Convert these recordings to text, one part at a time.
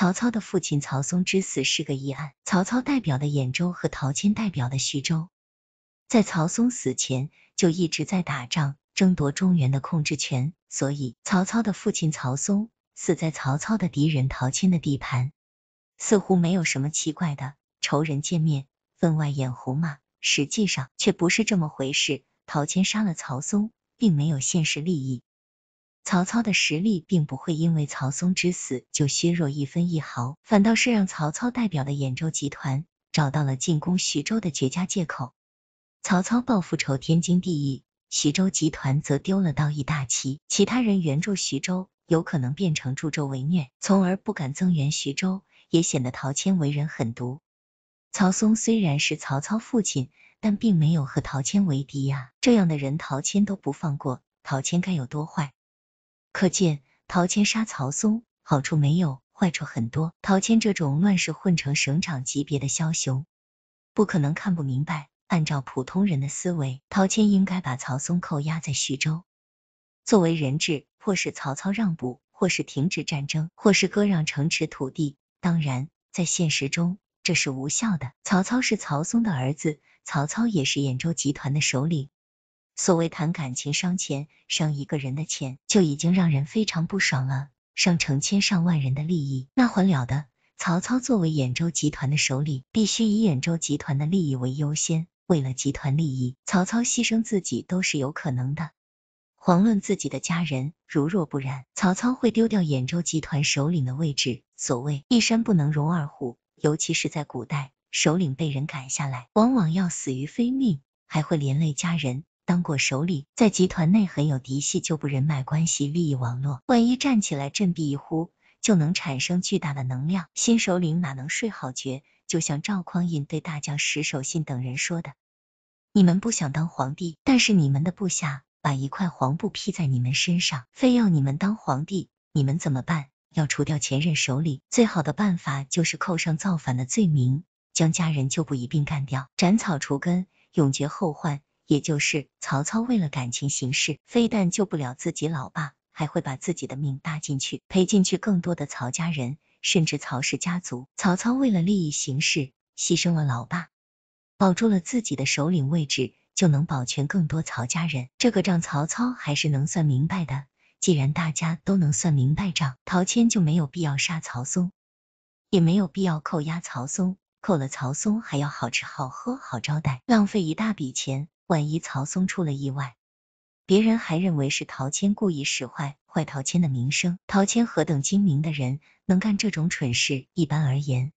曹操的父亲曹松之死是个疑案。曹操代表的兖州和陶谦代表的徐州，在曹松死前就一直在打仗，争夺中原的控制权。所以，曹操的父亲曹松死在曹操的敌人陶谦的地盘，似乎没有什么奇怪的。仇人见面，分外眼红嘛。实际上，却不是这么回事。陶谦杀了曹松，并没有现实利益。曹操的实力并不会因为曹松之死就削弱一分一毫，反倒是让曹操代表的兖州集团找到了进攻徐州的绝佳借口。曹操报复仇天经地义，徐州集团则丢了道义大旗。其他人援助徐州，有可能变成助纣为虐，从而不敢增援徐州，也显得陶谦为人狠毒。曹松虽然是曹操父亲，但并没有和陶谦为敌呀。这样的人陶谦都不放过，陶谦该有多坏？可见，陶谦杀曹松，好处没有，坏处很多。陶谦这种乱世混成省长级别的枭雄，不可能看不明白。按照普通人的思维，陶谦应该把曹松扣押在徐州，作为人质，迫使曹操让步，或是停止战争，或是割让城池土地。当然，在现实中，这是无效的。曹操是曹松的儿子，曹操也是兖州集团的首领。所谓谈感情伤钱，伤一个人的钱就已经让人非常不爽了，伤成千上万人的利益，那还了得？曹操作为兖州集团的首领，必须以兖州集团的利益为优先。为了集团利益，曹操牺牲自己都是有可能的，遑论自己的家人。如若不然，曹操会丢掉兖州集团首领的位置。所谓一山不能容二虎，尤其是在古代，首领被人赶下来，往往要死于非命，还会连累家人。当过首领，在集团内很有嫡系旧部人脉关系、利益网络，万一站起来振臂一呼，就能产生巨大的能量。新首领哪能睡好觉？就像赵匡胤对大将石守信等人说的：“你们不想当皇帝，但是你们的部下把一块黄布披在你们身上，非要你们当皇帝，你们怎么办？要除掉前任首领，最好的办法就是扣上造反的罪名，将家人旧部一并干掉，斩草除根，永绝后患。”也就是曹操为了感情行事，非但救不了自己老爸，还会把自己的命搭进去，赔进去更多的曹家人，甚至曹氏家族。曹操为了利益行事，牺牲了老爸，保住了自己的首领位置，就能保全更多曹家人。这个账曹操还是能算明白的。既然大家都能算明白账，陶谦就没有必要杀曹松，也没有必要扣押曹松。扣了曹松还要好吃好喝好招待，浪费一大笔钱。万一曹松出了意外，别人还认为是陶谦故意使坏，坏陶谦的名声。陶谦何等精明的人，能干这种蠢事？一般而言，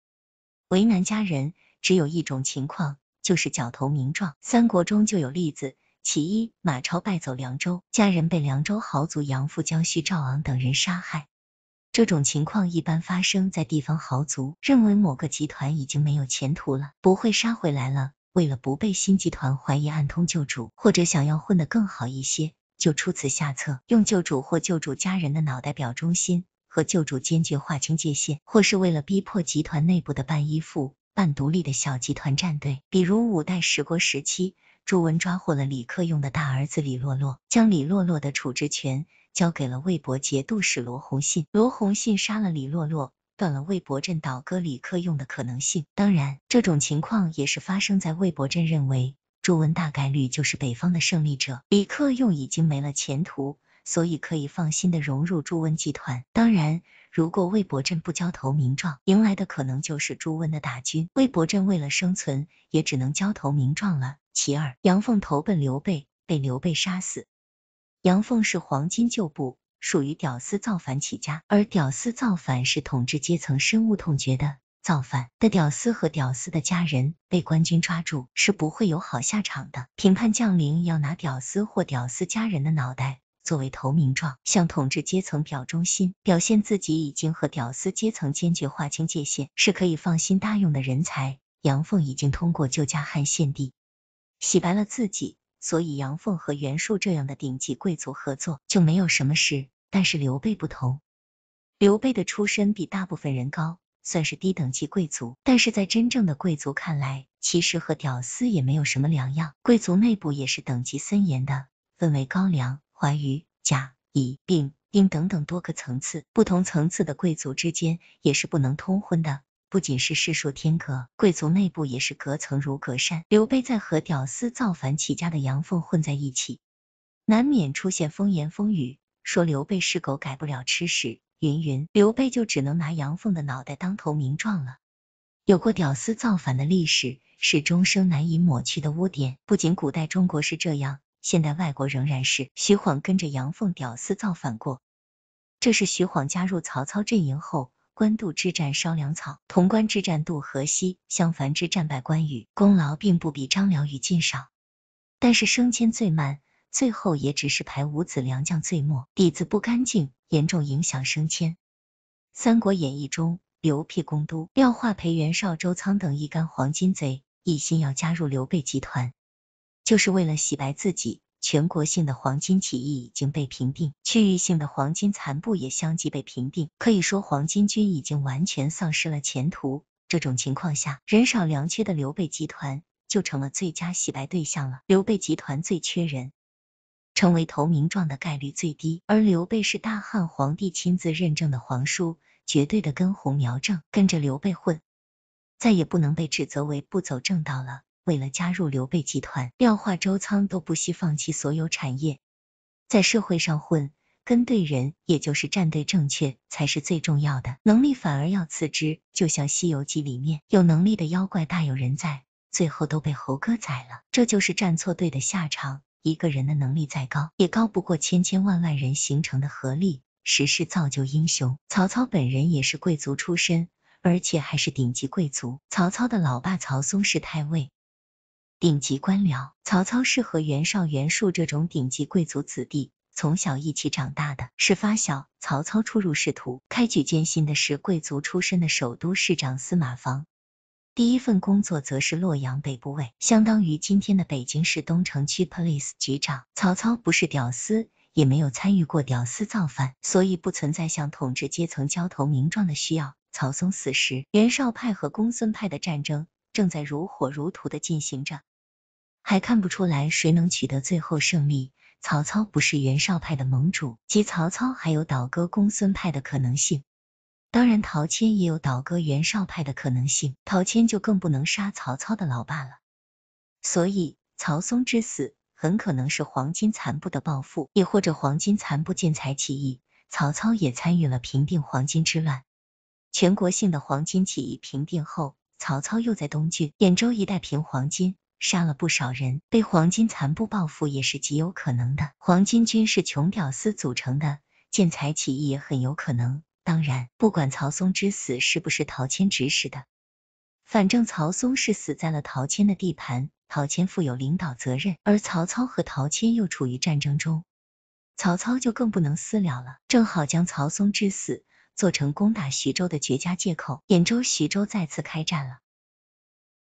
为难家人，只有一种情况，就是脚头名状。三国中就有例子：其一，马超败走凉州，家人被凉州豪族杨父江叙、赵昂等人杀害。这种情况一般发生在地方豪族，认为某个集团已经没有前途了，不会杀回来了。为了不被新集团怀疑暗通旧主，或者想要混得更好一些，就出此下策，用旧主或旧主家人的脑袋表忠心，和旧主坚决划清界限，或是为了逼迫集团内部的半依附、半独立的小集团站队，比如五代十国时期，朱温抓获了李克用的大儿子李洛洛，将李洛洛的处置权交给了魏博节度使罗洪信，罗洪信杀了李洛洛。断了魏博镇倒戈李克用的可能性。当然，这种情况也是发生在魏博镇认为朱温大概率就是北方的胜利者，李克用已经没了前途，所以可以放心的融入朱温集团。当然，如果魏博镇不交投名状，迎来的可能就是朱温的大军。魏博镇为了生存，也只能交投名状了。其二，杨凤投奔刘备，被刘备杀死。杨凤是黄金旧部。属于屌丝造反起家，而屌丝造反是统治阶层深恶痛绝的。造反的屌丝和屌丝的家人被官军抓住，是不会有好下场的。评判将领要拿屌丝或屌丝家人的脑袋作为投名状，向统治阶层表忠心，表现自己已经和屌丝阶层坚决划清界限，是可以放心大用的人才。杨凤已经通过救驾汉献帝，洗白了自己。所以杨凤和袁术这样的顶级贵族合作就没有什么事，但是刘备不同。刘备的出身比大部分人高，算是低等级贵族，但是在真正的贵族看来，其实和屌丝也没有什么两样。贵族内部也是等级森严的，分为高粱、怀鱼、甲、乙、丙、丁等等多个层次，不同层次的贵族之间也是不能通婚的。不仅是世数天格，贵族内部也是隔层如隔山。刘备在和屌丝造反起家的杨凤混在一起，难免出现风言风语，说刘备是狗改不了吃屎，云云。刘备就只能拿杨凤的脑袋当头名状了。有过屌丝造反的历史，是终生难以抹去的污点。不仅古代中国是这样，现代外国仍然是。徐晃跟着杨凤屌丝造反过，这是徐晃加入曹操阵营后。官渡之战烧粮草，潼关之战渡河西，襄樊之战败关羽，功劳并不比张辽与晋少，但是升迁最慢，最后也只是排五子良将最末，底子不干净，严重影响升迁。《三国演义》中，刘辟、攻都、廖化裴元绍、周仓等一干黄金贼，一心要加入刘备集团，就是为了洗白自己。全国性的黄金起义已经被平定，区域性的黄金残部也相继被平定。可以说，黄巾军已经完全丧失了前途。这种情况下，人少粮缺的刘备集团就成了最佳洗白对象了。刘备集团最缺人，成为投名状的概率最低。而刘备是大汉皇帝亲自认证的皇叔，绝对的根红苗正，跟着刘备混，再也不能被指责为不走正道了。为了加入刘备集团，廖化、周仓都不惜放弃所有产业，在社会上混，跟对人，也就是站对正确，才是最重要的。能力反而要次之。就像《西游记》里面，有能力的妖怪大有人在，最后都被猴哥宰了，这就是站错队的下场。一个人的能力再高，也高不过千千万万人形成的合力。时势造就英雄，曹操本人也是贵族出身，而且还是顶级贵族。曹操的老爸曹嵩是太尉。顶级官僚曹操是和袁绍、袁术这种顶级贵族子弟从小一起长大的，是发小。曹操初入仕途，开举艰辛的是贵族出身的首都市长司马防。第一份工作则是洛阳北部委，相当于今天的北京市东城区 police 局长。曹操不是屌丝，也没有参与过屌丝造反，所以不存在向统治阶层交投名状的需要。曹嵩死时，袁绍派和公孙派的战争正在如火如荼的进行着。还看不出来谁能取得最后胜利。曹操不是袁绍派的盟主，即曹操还有倒戈公孙派的可能性。当然，陶谦也有倒戈袁绍派的可能性。陶谦就更不能杀曹操的老爸了。所以，曹嵩之死很可能是黄金残部的报复，也或者黄金残部见财起义。曹操也参与了平定黄金之乱。全国性的黄金起义平定后，曹操又在东郡、兖州一带平黄金。杀了不少人，被黄巾残部报复也是极有可能的。黄巾军是穷屌丝组成的，见财起义也很有可能。当然，不管曹嵩之死是不是陶谦指使的，反正曹嵩是死在了陶谦的地盘，陶谦负有领导责任。而曹操和陶谦又处于战争中，曹操就更不能私了了，正好将曹嵩之死做成攻打徐州的绝佳借口。兖州徐州再次开战了。